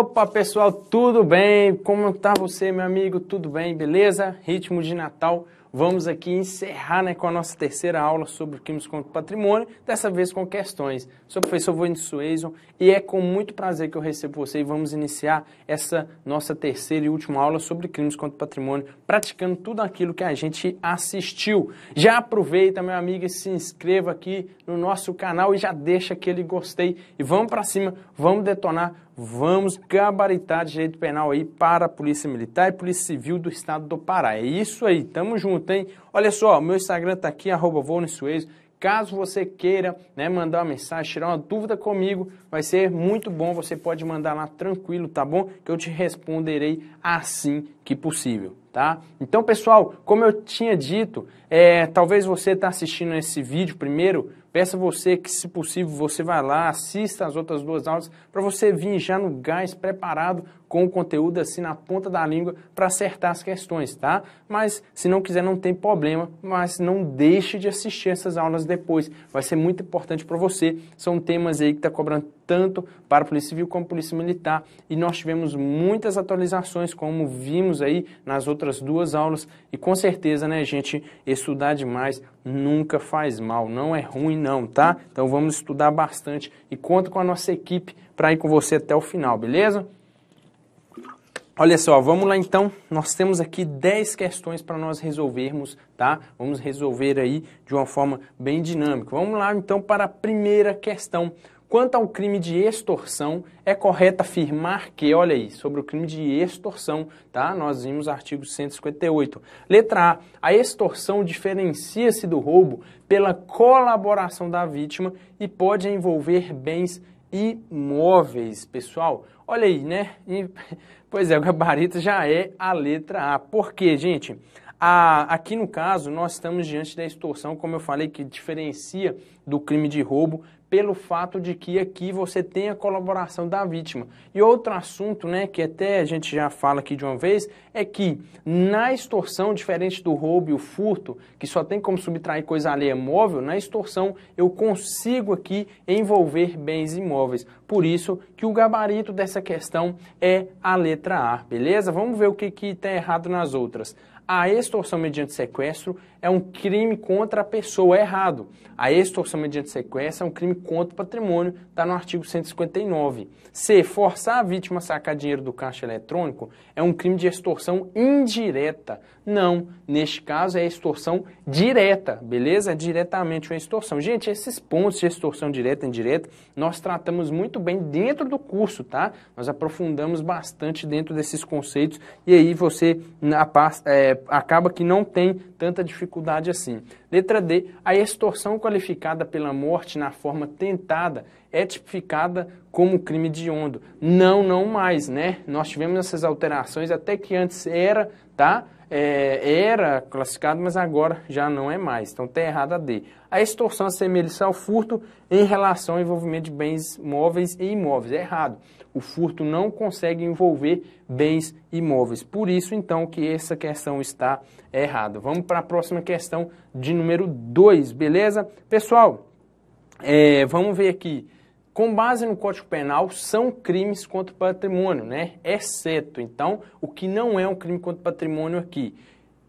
Opa, pessoal, tudo bem? Como tá você, meu amigo? Tudo bem? Beleza? Ritmo de Natal. Vamos aqui encerrar né, com a nossa terceira aula sobre crimes contra o patrimônio, dessa vez com questões. Sou o professor Vônio Suezon e é com muito prazer que eu recebo você e vamos iniciar essa nossa terceira e última aula sobre crimes contra o patrimônio, praticando tudo aquilo que a gente assistiu. Já aproveita, meu amigo, e se inscreva aqui no nosso canal e já deixa aquele gostei. E vamos para cima, vamos detonar vamos gabaritar direito penal aí para a Polícia Militar e Polícia Civil do Estado do Pará. É isso aí, tamo junto, hein? Olha só, meu Instagram tá aqui, arroba Caso você queira né, mandar uma mensagem, tirar uma dúvida comigo, vai ser muito bom. Você pode mandar lá tranquilo, tá bom? Que eu te responderei assim que possível, tá? Então, pessoal, como eu tinha dito, é, talvez você está assistindo esse vídeo primeiro Peça você que, se possível, você vá lá, assista as outras duas aulas para você vir já no gás preparado com o conteúdo assim na ponta da língua para acertar as questões, tá? Mas se não quiser, não tem problema, mas não deixe de assistir essas aulas depois. Vai ser muito importante para você. São temas aí que está cobrando tanto para a Polícia Civil como a Polícia Militar. E nós tivemos muitas atualizações, como vimos aí nas outras duas aulas. E com certeza, né, gente, estudar demais nunca faz mal, não é ruim não, tá? Então vamos estudar bastante e conta com a nossa equipe para ir com você até o final, beleza? Olha só, vamos lá então. Nós temos aqui 10 questões para nós resolvermos, tá? Vamos resolver aí de uma forma bem dinâmica. Vamos lá então para a primeira questão. Quanto ao crime de extorsão, é correto afirmar que, olha aí, sobre o crime de extorsão, tá? Nós vimos o artigo 158. Letra A. A extorsão diferencia-se do roubo pela colaboração da vítima e pode envolver bens imóveis, pessoal. Olha aí, né? E, pois é, o gabarito já é a letra A. Por quê, gente? A, aqui no caso, nós estamos diante da extorsão, como eu falei, que diferencia do crime de roubo pelo fato de que aqui você tem a colaboração da vítima. E outro assunto, né, que até a gente já fala aqui de uma vez, é que na extorsão, diferente do roubo e o furto, que só tem como subtrair coisa alheia móvel, na extorsão eu consigo aqui envolver bens imóveis. Por isso que o gabarito dessa questão é a letra A, beleza? Vamos ver o que está errado nas outras. A extorsão mediante sequestro é um crime contra a pessoa, é errado. A extorsão mediante sequestro é um crime contra o patrimônio, está no artigo 159. C. Forçar a vítima a sacar dinheiro do caixa eletrônico é um crime de extorsão indireta. Não, neste caso é extorsão direta, beleza? É diretamente uma extorsão. Gente, esses pontos de extorsão direta e indireta nós tratamos muito bem dentro do curso, tá? Nós aprofundamos bastante dentro desses conceitos e aí você, na, é, é, acaba que não tem tanta dificuldade assim. Letra D, a extorsão qualificada pela morte na forma tentada é tipificada como crime hediondo. Não, não mais, né? Nós tivemos essas alterações até que antes era, tá? É, era classificado, mas agora já não é mais. Então tá errada a D. A extorsão assemelha-se ao furto em relação ao envolvimento de bens móveis e imóveis. É errado o furto não consegue envolver bens imóveis. Por isso, então, que essa questão está errada. Vamos para a próxima questão de número 2, beleza? Pessoal, é, vamos ver aqui. Com base no Código Penal, são crimes contra o patrimônio, né? Exceto, então, o que não é um crime contra o patrimônio aqui.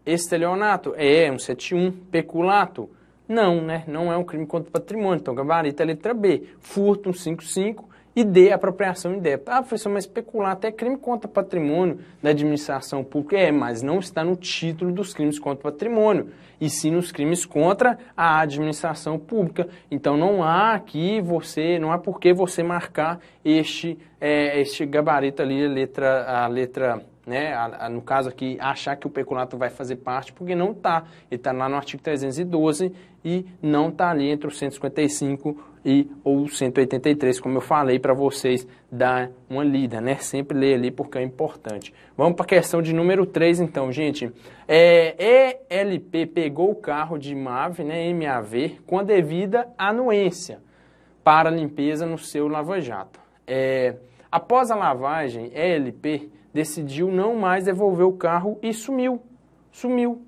Estelionato? É, 171. Peculato? Não, né? Não é um crime contra o patrimônio. Então, gabarito é letra B. Furto, 155 e D, apropriação débito. Ah, professor, mas especular até crime contra patrimônio da administração pública é, mas não está no título dos crimes contra patrimônio, e sim nos crimes contra a administração pública. Então não há aqui você, não há por que você marcar este, é, este gabarito ali, a letra, a letra né, a, a, no caso aqui, achar que o peculato vai fazer parte, porque não está. Ele está lá no artigo 312 e não está ali entre os 155 e ou 183, como eu falei para vocês, dar uma lida, né? Sempre ler ali porque é importante. Vamos para a questão de número 3 então, gente. É, ELP pegou o carro de MAV, né, MAV, com a devida anuência para limpeza no seu lava-jato. É, após a lavagem, ELP decidiu não mais devolver o carro e sumiu. Sumiu.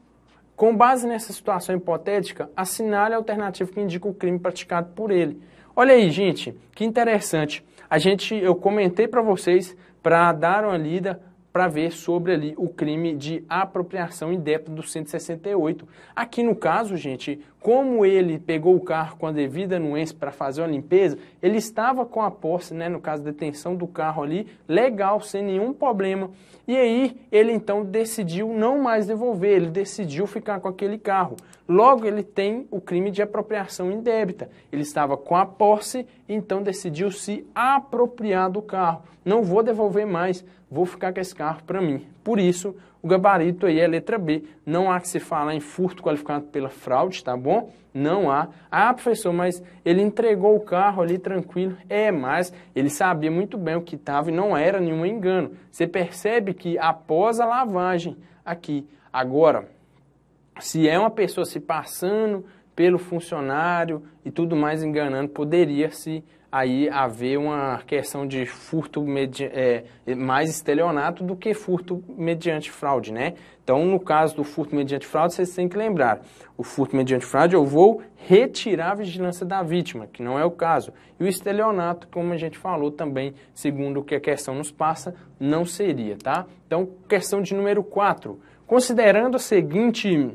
Com base nessa situação hipotética, assinale a alternativa que indica o crime praticado por ele. Olha aí, gente, que interessante. A gente, eu comentei para vocês para dar uma lida para ver sobre ali o crime de apropriação indébita do 168. Aqui no caso, gente, como ele pegou o carro com a devida anuência para fazer uma limpeza, ele estava com a posse, né, no caso, detenção do carro ali, legal, sem nenhum problema. E aí ele então decidiu não mais devolver, ele decidiu ficar com aquele carro. Logo, ele tem o crime de apropriação indébita. Ele estava com a posse, então decidiu se apropriar do carro. Não vou devolver mais vou ficar com esse carro para mim. Por isso, o gabarito aí é letra B. Não há que se falar em furto qualificado pela fraude, tá bom? Não há. Ah, professor, mas ele entregou o carro ali tranquilo. É, mas ele sabia muito bem o que estava e não era nenhum engano. Você percebe que após a lavagem, aqui, agora, se é uma pessoa se passando pelo funcionário e tudo mais enganando, poderia se aí haver uma questão de furto é, mais estelionato do que furto mediante fraude, né? Então, no caso do furto mediante fraude, vocês têm que lembrar, o furto mediante fraude eu vou retirar a vigilância da vítima, que não é o caso. E o estelionato, como a gente falou também, segundo o que a questão nos passa, não seria, tá? Então, questão de número 4. Considerando a seguinte,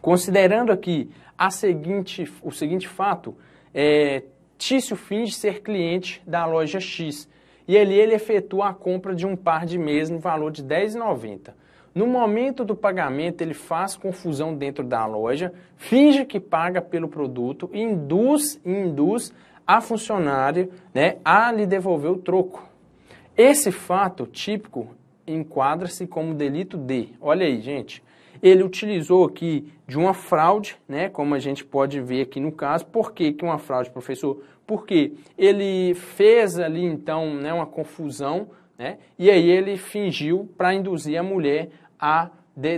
considerando aqui a seguinte, o seguinte fato, é, Tício finge ser cliente da loja X e ali ele efetua a compra de um par de meias no valor de R$ 10,90. No momento do pagamento, ele faz confusão dentro da loja, finge que paga pelo produto e induz, induz a funcionária né, a lhe devolver o troco. Esse fato típico enquadra-se como delito de. Olha aí, gente. Ele utilizou aqui de uma fraude, né, como a gente pode ver aqui no caso. Por que, que uma fraude, professor? porque ele fez ali então né, uma confusão né, e aí ele fingiu para induzir a mulher a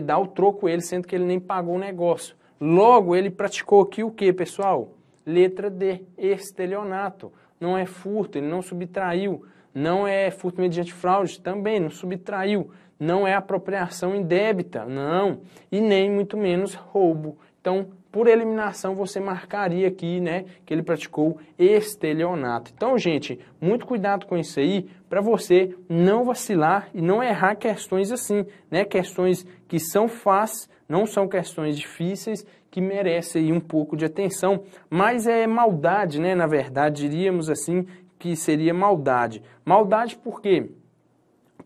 dar o troco a ele, sendo que ele nem pagou o negócio. Logo, ele praticou aqui o que, pessoal? Letra D, estelionato. Não é furto, ele não subtraiu. Não é furto mediante fraude, também não subtraiu. Não é apropriação indébita, não. E nem muito menos roubo. Então, por eliminação você marcaria aqui, né, que ele praticou estelionato. Então, gente, muito cuidado com isso aí para você não vacilar e não errar questões assim, né, questões que são fáceis, não são questões difíceis que merecem um pouco de atenção, mas é maldade, né, na verdade, diríamos assim, que seria maldade. Maldade por quê?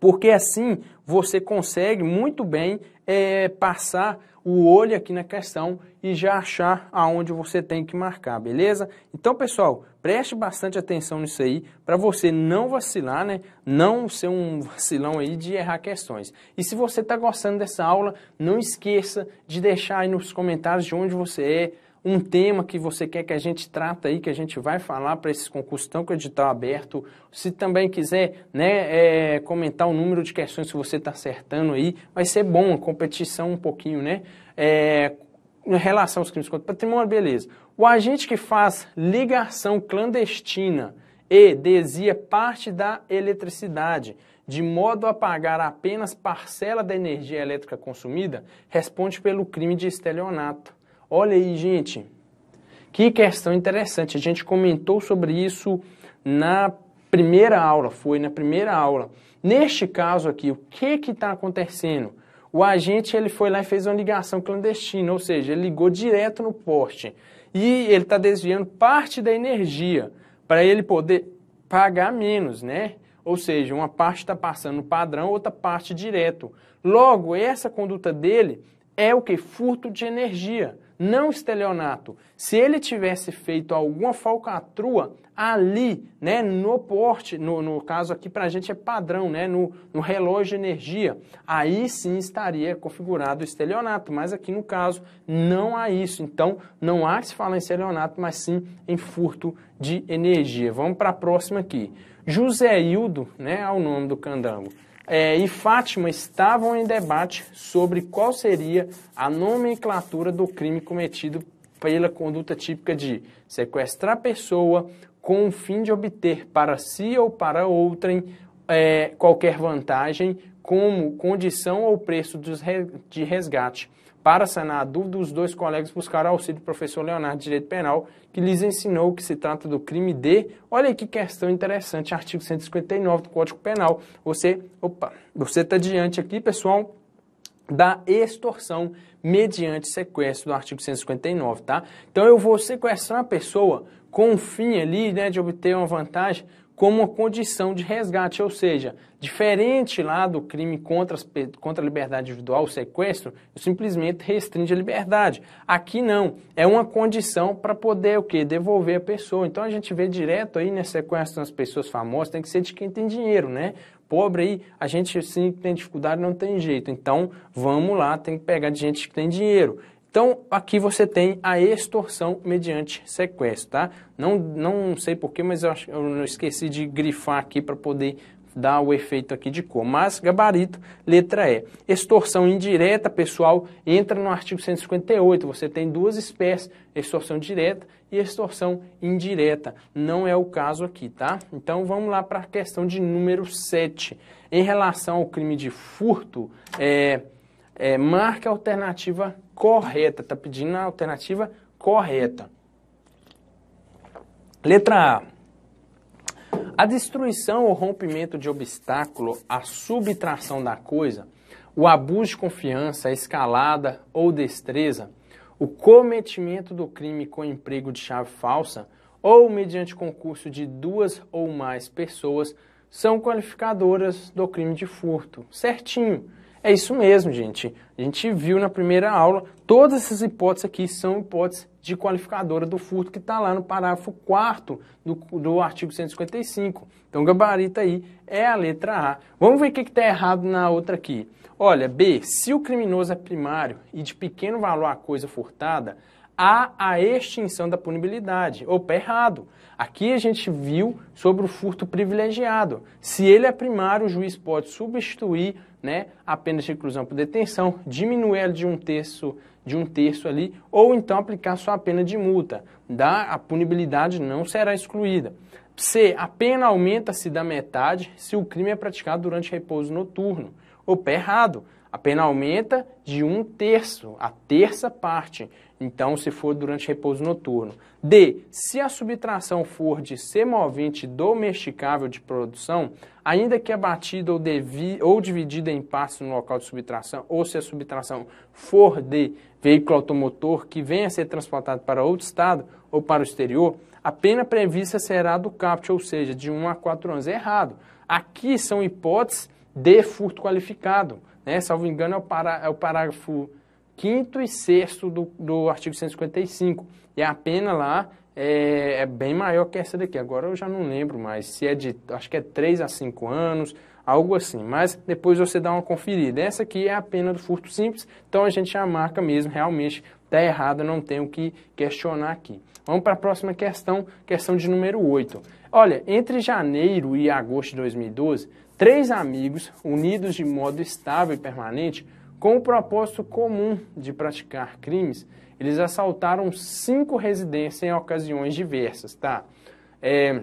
Porque assim você consegue muito bem é, passar o olho aqui na questão e já achar aonde você tem que marcar, beleza? Então, pessoal, preste bastante atenção nisso aí para você não vacilar, né? Não ser um vacilão aí de errar questões. E se você está gostando dessa aula, não esqueça de deixar aí nos comentários de onde você é, um tema que você quer que a gente trata aí, que a gente vai falar para esses concursos, estão com o edital aberto. Se também quiser né, é, comentar o número de questões que você está acertando aí, vai ser bom, competição um pouquinho, né? É, em relação aos crimes contra o patrimônio, beleza. O agente que faz ligação clandestina e desvia parte da eletricidade de modo a pagar apenas parcela da energia elétrica consumida, responde pelo crime de estelionato. Olha aí, gente, que questão interessante. A gente comentou sobre isso na primeira aula, foi na primeira aula. Neste caso aqui, o que que está acontecendo? O agente ele foi lá e fez uma ligação clandestina, ou seja, ele ligou direto no poste e ele está desviando parte da energia para ele poder pagar menos, né? Ou seja, uma parte está passando no padrão, outra parte direto. Logo, essa conduta dele é o que? Furto de energia não estelionato. Se ele tivesse feito alguma falcatrua ali, né, no porte, no, no caso aqui para a gente é padrão, né, no, no relógio de energia, aí sim estaria configurado o estelionato, mas aqui no caso não há isso. Então, não há que se falar em estelionato, mas sim em furto de energia. Vamos para a próxima aqui. José Hildo, né, é o nome do candango é, e Fátima estavam em debate sobre qual seria a nomenclatura do crime cometido pela conduta típica de sequestrar pessoa com o fim de obter para si ou para outrem é, qualquer vantagem, como condição ou preço de resgate para sanar a dúvida, os dois colegas buscaram auxílio do professor Leonardo de Direito Penal, que lhes ensinou que se trata do crime de, olha aí que questão interessante, artigo 159 do Código Penal. Você, opa, você está diante aqui, pessoal, da extorsão mediante sequestro do artigo 159, tá? Então eu vou sequestrar uma pessoa com o fim ali, né, de obter uma vantagem como uma condição de resgate, ou seja, diferente lá do crime contra, as, contra a liberdade individual, o sequestro, eu simplesmente restringe a liberdade. Aqui não, é uma condição para poder o quê? Devolver a pessoa. Então a gente vê direto aí, né, sequestro nas pessoas famosas, tem que ser de quem tem dinheiro, né? Pobre aí, a gente sim tem dificuldade, não tem jeito. Então, vamos lá, tem que pegar de gente que tem dinheiro. Então, aqui você tem a extorsão mediante sequestro, tá? Não, não sei porquê, mas eu, acho, eu esqueci de grifar aqui para poder dar o efeito aqui de cor. Mas gabarito, letra E. Extorsão indireta, pessoal, entra no artigo 158. Você tem duas espécies, extorsão direta e extorsão indireta. Não é o caso aqui, tá? Então vamos lá para a questão de número 7. Em relação ao crime de furto, é é, marca a alternativa correta, está pedindo a alternativa correta. Letra A. A destruição ou rompimento de obstáculo, a subtração da coisa, o abuso de confiança, a escalada ou destreza, o cometimento do crime com emprego de chave falsa ou mediante concurso de duas ou mais pessoas são qualificadoras do crime de furto. Certinho. É isso mesmo, gente. A gente viu na primeira aula, todas essas hipóteses aqui são hipóteses de qualificadora do furto que está lá no parágrafo 4 do, do artigo 155. Então, gabarito aí é a letra A. Vamos ver o que está errado na outra aqui. Olha, B, se o criminoso é primário e de pequeno valor a coisa furtada, há a extinção da punibilidade. Opa, errado. Aqui a gente viu sobre o furto privilegiado. Se ele é primário, o juiz pode substituir né, a pena de reclusão por detenção, diminuir ela de um terço de um terço ali, ou então aplicar só a pena de multa. Da, a punibilidade não será excluída. C. A pena aumenta-se da metade se o crime é praticado durante repouso noturno. Opa, errado a pena aumenta de um terço, a terça parte, então se for durante repouso noturno. D. Se a subtração for de semovente domesticável de produção, ainda que abatida ou, devi, ou dividida em partes no local de subtração, ou se a subtração for de veículo automotor que venha a ser transportado para outro estado ou para o exterior, a pena prevista será do CAPT, ou seja, de 1 a 4 anos. É errado. Aqui são hipóteses de furto qualificado. Né? Salvo engano, é o, para, é o parágrafo 5 e 6 do, do artigo 155. E a pena lá é, é, bem maior que essa daqui. Agora eu já não lembro mais se é de, acho que é 3 a 5 anos, algo assim. Mas depois você dá uma conferida. Essa aqui é a pena do furto simples, então a gente já marca mesmo, realmente está errado não tem o que questionar aqui. Vamos para a próxima questão, questão de número 8. Olha, entre janeiro e agosto de 2012, Três amigos, unidos de modo estável e permanente, com o propósito comum de praticar crimes, eles assaltaram cinco residências em ocasiões diversas, tá? É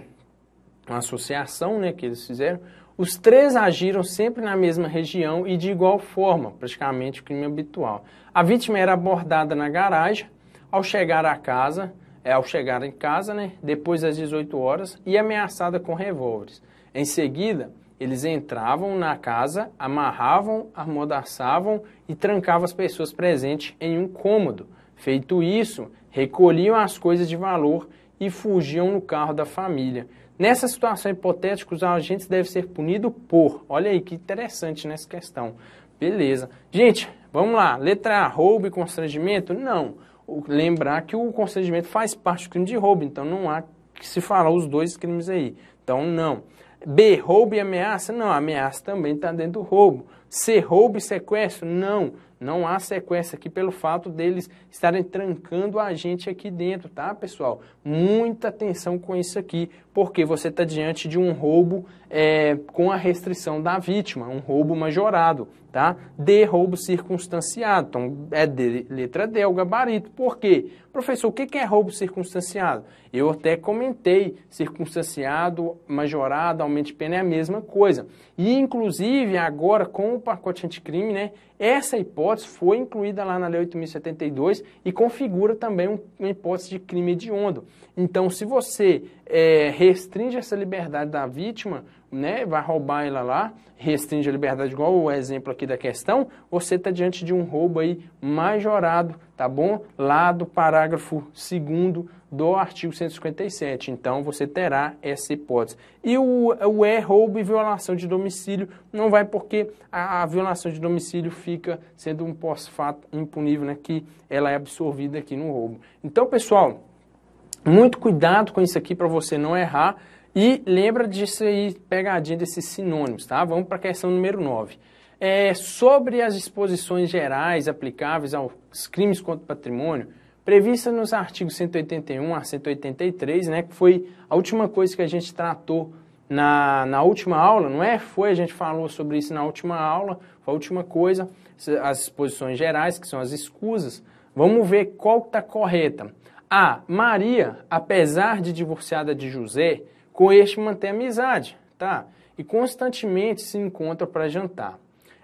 uma associação, né, que eles fizeram. Os três agiram sempre na mesma região e de igual forma, praticamente o crime habitual. A vítima era abordada na garagem, ao chegar à casa, é, ao chegar em casa, né, depois das 18 horas, e ameaçada com revólveres. Em seguida, eles entravam na casa, amarravam, amordaçavam e trancavam as pessoas presentes em um cômodo. Feito isso, recolhiam as coisas de valor e fugiam no carro da família. Nessa situação hipotética, os agentes devem ser punidos por. Olha aí que interessante nessa questão. Beleza. Gente, vamos lá. Letra A, roubo e constrangimento? Não. Lembrar que o constrangimento faz parte do crime de roubo, então não há que se falar os dois crimes aí. Então, não. B, roubo e ameaça? Não, ameaça também está dentro do roubo. C, roubo e sequestro? Não, não há sequência aqui pelo fato deles estarem trancando a gente aqui dentro, tá, pessoal? Muita atenção com isso aqui, porque você está diante de um roubo é, com a restrição da vítima, um roubo majorado, tá? De roubo circunstanciado. Então, é letra D, é o gabarito. Por quê? Professor, o que é roubo circunstanciado? Eu até comentei, circunstanciado, majorado, aumento de pena é a mesma coisa. E, inclusive, agora com o pacote anticrime, né, essa hipótese hipótese foi incluída lá na Lei 8.072 e configura também um, uma hipótese de crime hediondo. Então, se você é, restringe essa liberdade da vítima, né, vai roubar ela lá, restringe a liberdade, igual o exemplo aqui da questão, você está diante de um roubo aí majorado, tá bom? Lá do parágrafo 2 do artigo 157. Então, você terá essa hipótese. E o, o é roubo e violação de domicílio não vai porque a, a violação de domicílio fica sendo um pós-fato impunível, né, que ela é absorvida aqui no roubo. Então, pessoal, muito cuidado com isso aqui para você não errar. E lembra disso aí, pegadinha desses sinônimos, tá? Vamos para a questão número 9. É, sobre as disposições gerais aplicáveis aos crimes contra o patrimônio, prevista nos artigos 181 a 183, né, que foi a última coisa que a gente tratou na, na última aula, não é? Foi, a gente falou sobre isso na última aula, foi a última coisa, as exposições gerais, que são as escusas. Vamos ver qual está correta. A. Maria, apesar de divorciada de José, com este mantém amizade, tá? E constantemente se encontra para jantar.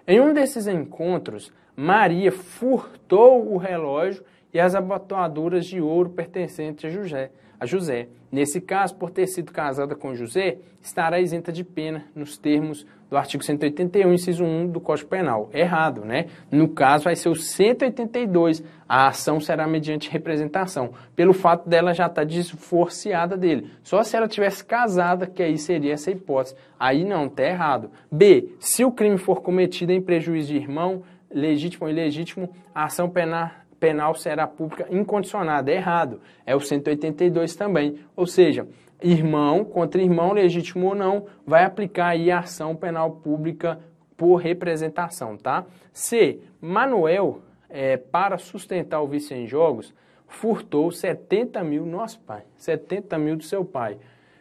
Em um desses encontros, Maria furtou o relógio e as abotoaduras de ouro pertencentes a José. A José. Nesse caso, por ter sido casada com José, estará isenta de pena nos termos do artigo 181, inciso 1 do Código Penal. Errado, né? No caso, vai ser o 182. A ação será mediante representação, pelo fato dela já estar tá desforciada dele. Só se ela tivesse casada, que aí seria essa hipótese. Aí não, tá errado. B. Se o crime for cometido em prejuízo de irmão, legítimo ou ilegítimo, a ação penal penal será pública incondicionada. É errado. É o 182 também. Ou seja, irmão contra irmão, legítimo ou não, vai aplicar aí a ação penal pública por representação, tá? C. Manuel, é, para sustentar o vice em jogos, furtou 70 mil, nosso pai, 70 mil do seu pai,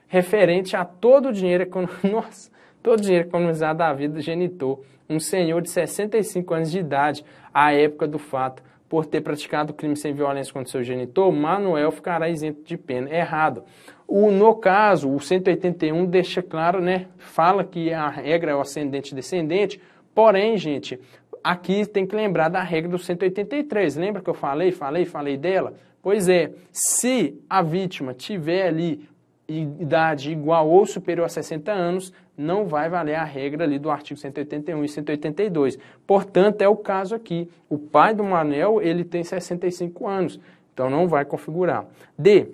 referente a todo o dinheiro, nossa, todo o dinheiro economizado da vida do genitor, um senhor de 65 anos de idade, à época do fato por ter praticado crime sem violência contra seu genitor, Manuel ficará isento de pena. É errado. O, no caso, o 181 deixa claro, né? Fala que a regra é o ascendente descendente. Porém, gente, aqui tem que lembrar da regra do 183. Lembra que eu falei, falei, falei dela? Pois é, se a vítima tiver ali idade igual ou superior a 60 anos, não vai valer a regra ali do artigo 181 e 182. Portanto, é o caso aqui. O pai do Manel, ele tem 65 anos, então não vai configurar. D.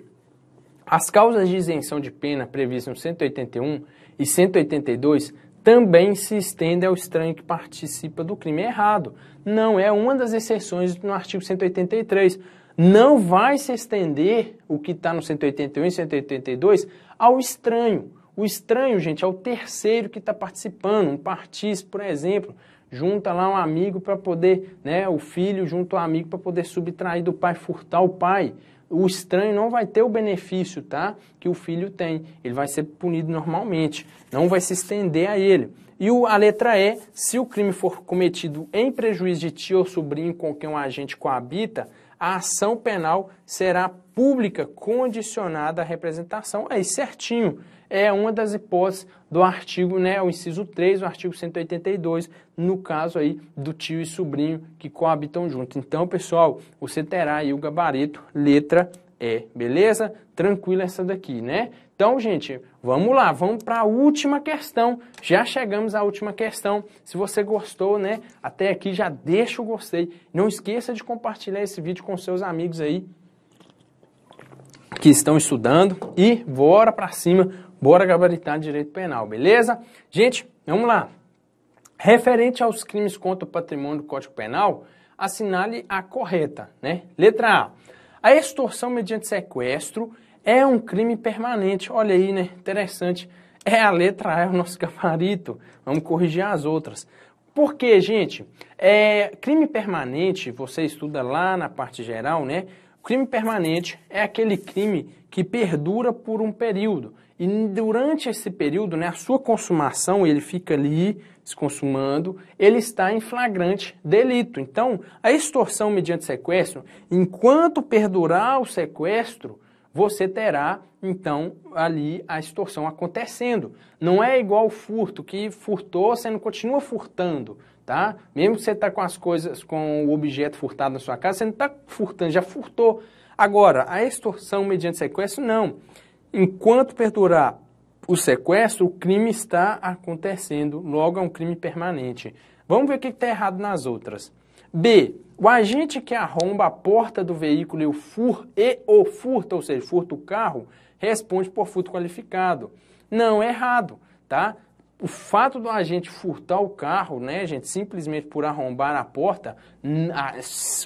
As causas de isenção de pena previstas no 181 e 182 também se estendem ao estranho que participa do crime é errado. Não é uma das exceções no artigo 183, não vai se estender o que está no 181 e 182 ao estranho. O estranho, gente, é o terceiro que está participando, um partiz por exemplo. Junta lá um amigo para poder, né, o filho junto ao amigo para poder subtrair do pai, furtar o pai. O estranho não vai ter o benefício, tá? Que o filho tem. Ele vai ser punido normalmente, não vai se estender a ele. E a letra E, se o crime for cometido em prejuízo de tio ou sobrinho com quem o agente coabita, a ação penal será pública condicionada à representação. Aí certinho, é uma das hipóteses do artigo, né, o inciso 3, o artigo 182, no caso aí do tio e sobrinho que coabitam junto. Então, pessoal, você terá aí o gabarito, letra E, beleza? Tranquilo essa daqui, né? Então, gente, vamos lá, vamos para a última questão. Já chegamos à última questão. Se você gostou, né, até aqui já deixa o gostei. Não esqueça de compartilhar esse vídeo com seus amigos aí que estão estudando e bora para cima, bora gabaritar direito penal, beleza? Gente, vamos lá. Referente aos crimes contra o patrimônio do Código Penal, assinale a correta, né? Letra A. A extorsão mediante sequestro é um crime permanente. Olha aí, né? Interessante. É a letra A, é o nosso gabarito. Vamos corrigir as outras. Porque, gente, é, crime permanente, você estuda lá na parte geral, né? O crime permanente é aquele crime que perdura por um período. E durante esse período, né, a sua consumação, ele fica ali se consumando, ele está em flagrante delito. Então, a extorsão mediante sequestro, enquanto perdurar o sequestro, você terá então ali a extorsão acontecendo. Não é igual o furto, que furtou, você não continua furtando, tá? Mesmo que você está com as coisas, com o objeto furtado na sua casa, você não está furtando, já furtou. Agora, a extorsão mediante sequestro, não. Enquanto perdurar o sequestro, o crime está acontecendo, logo é um crime permanente. Vamos ver o que está errado nas outras. B. O agente que arromba a porta do veículo e o, fur, e o furta, ou seja, furta o carro, responde por furto qualificado. Não, é errado, tá? O fato do agente furtar o carro, né, gente, simplesmente por arrombar a porta,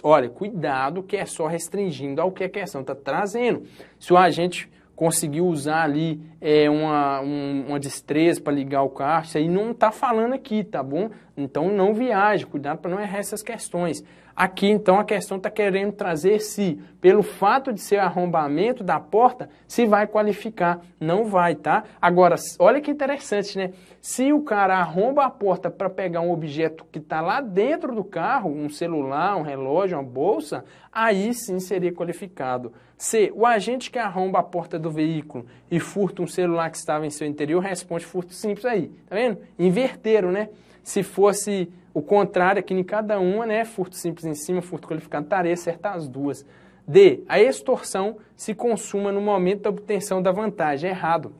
olha, cuidado que é só restringindo ao que a é questão está trazendo. Se o agente conseguiu usar ali é, uma, um, uma destreza para ligar o carro, isso aí não está falando aqui, tá bom? Então não viaje, cuidado para não errar essas questões. Aqui então a questão está querendo trazer se, pelo fato de ser arrombamento da porta, se vai qualificar. Não vai, tá? Agora, olha que interessante, né? Se o cara arromba a porta para pegar um objeto que está lá dentro do carro, um celular, um relógio, uma bolsa, aí sim seria qualificado. se O agente que arromba a porta do veículo e furta um celular que estava em seu interior responde furto simples aí. Tá vendo? Inverteram, né? Se fosse o contrário aqui é em cada uma, né, furto simples em cima, furto qualificado, tarefa certa as duas. D. A extorsão se consuma no momento da obtenção da vantagem. É errado.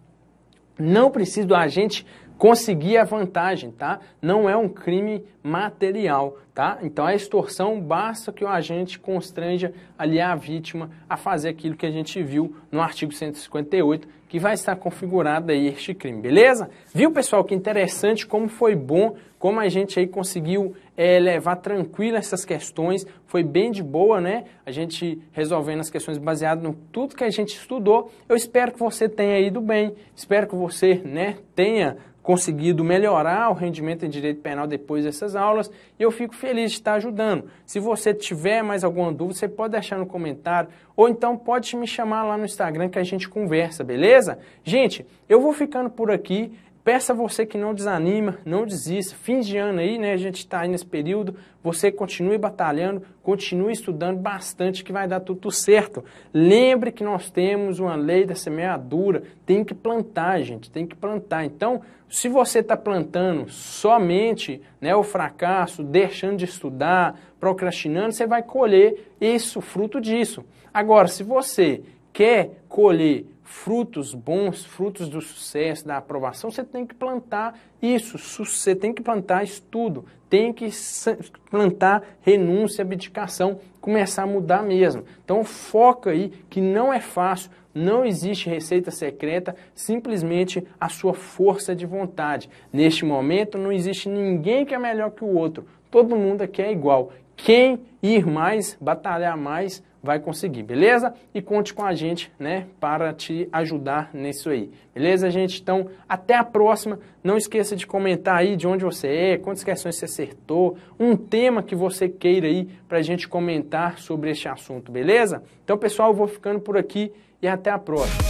Não precisa do agente conseguir a vantagem, tá? Não é um crime material, tá? Então a extorsão basta que o agente constranja ali a vítima a fazer aquilo que a gente viu no artigo 158, que vai estar configurado aí este crime, beleza? Viu, pessoal, que interessante como foi bom, como a gente aí conseguiu é, levar tranquilo essas questões, foi bem de boa, né? A gente resolvendo as questões baseado no tudo que a gente estudou. Eu espero que você tenha ido bem, espero que você, né, tenha conseguido melhorar o rendimento em direito penal depois dessas aulas e eu fico feliz de estar ajudando. Se você tiver mais alguma dúvida, você pode deixar no comentário ou então pode me chamar lá no Instagram que a gente conversa, beleza? Gente, eu vou ficando por aqui. Peço a você que não desanima, não desista. Fim de ano aí, né? A gente está aí nesse período. Você continue batalhando, continue estudando bastante que vai dar tudo certo. Lembre que nós temos uma lei da semeadura. Tem que plantar, gente. Tem que plantar. Então, se você está plantando somente né, o fracasso, deixando de estudar, procrastinando, você vai colher isso, fruto disso. Agora, se você quer colher frutos bons, frutos do sucesso, da aprovação, você tem que plantar isso, você tem que plantar estudo, tem que plantar renúncia, abdicação, começar a mudar mesmo. Então foca aí que não é fácil, não existe receita secreta, simplesmente a sua força de vontade. Neste momento não existe ninguém que é melhor que o outro. Todo mundo aqui é igual. Quem ir mais, batalhar mais, vai conseguir, beleza? E conte com a gente, né, para te ajudar nisso aí. Beleza, gente? Então, até a próxima. Não esqueça de comentar aí de onde você é, quantas questões você acertou, um tema que você queira aí para a gente comentar sobre este assunto, beleza? Então, pessoal, eu vou ficando por aqui e até a próxima.